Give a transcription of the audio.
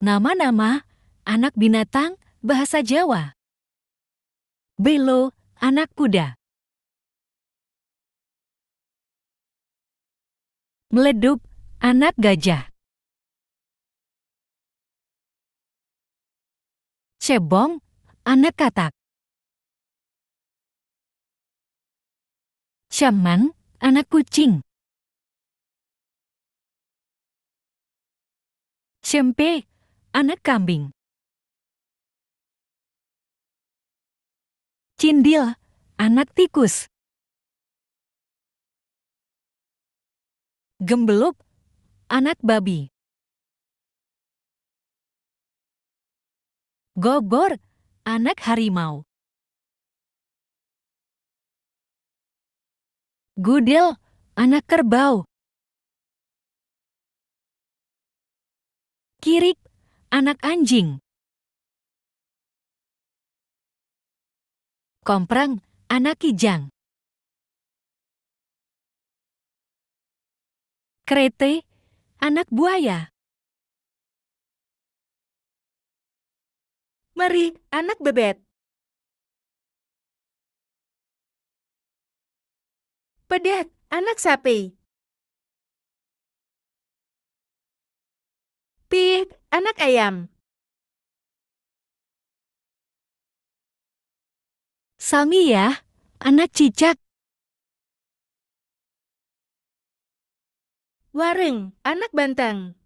Nama-nama, anak binatang, bahasa Jawa. Belo, anak kuda. Meleduk, anak gajah. Cebong, anak katak. Caman, anak kucing. Cempe, Anak kambing. Cindil, anak tikus. Gembelup, anak babi. Gogor, anak harimau. Gudel, anak kerbau. Kirik, Anak anjing. Komprang, anak kijang. Krete, anak buaya. Meri, anak bebet. Pedet, anak sapi. Pig, anak ayam. Sami ya, anak cicak. Waring, anak banteng.